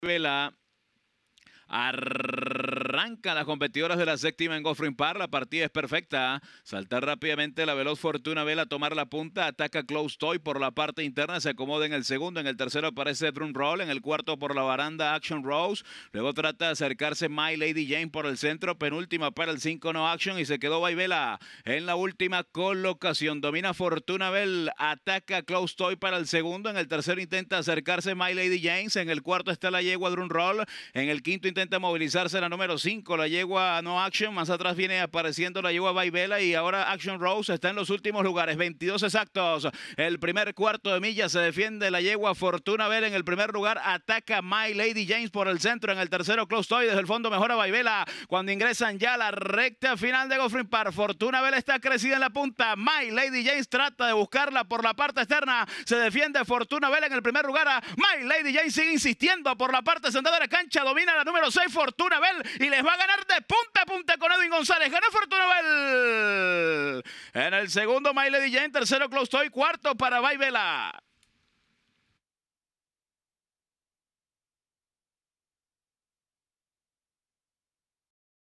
Vela arranca las competidoras de la séptima en Goffrey Park, La partida es perfecta. ¿ah? Saltar rápidamente la veloz Fortuna Vela, tomar la punta. Ataca Close Toy por la parte interna. Se acomoda en el segundo. En el tercero aparece Drum Roll. En el cuarto por la baranda Action Rose. Luego trata de acercarse My Lady Jane por el centro. Penúltima para el 5 no action. Y se quedó vela en la última colocación. Domina Fortuna Bell. Ataca Close Toy para el segundo. En el tercero intenta acercarse My Lady James. En el cuarto está la yegua Drum Roll. En el quinto intenta movilizarse la número 5, la yegua No Action. Más atrás viene apareciendo la yegua baibela y ahora Action Rose está en los últimos lugares, 22 exactos. El primer cuarto de milla se defiende la yegua Fortuna Bell en el primer lugar. Ataca My Lady James por el centro. En el tercero, Close Toy. Desde el fondo mejora baibela Cuando ingresan ya la recta final de Goffrin Park, Fortuna Bell está crecida en la punta. My Lady James trata de buscarla por la parte externa. Se defiende Fortuna Bell en el primer lugar. My Lady James sigue insistiendo por la parte central de la cancha. Domina la número 6, Fortuna Bell. Y les va a ganar de punta a punta con Edwin González. Gana Fortuna En el segundo, Miley DJ. En tercero, Close Toy. Cuarto para Baibela.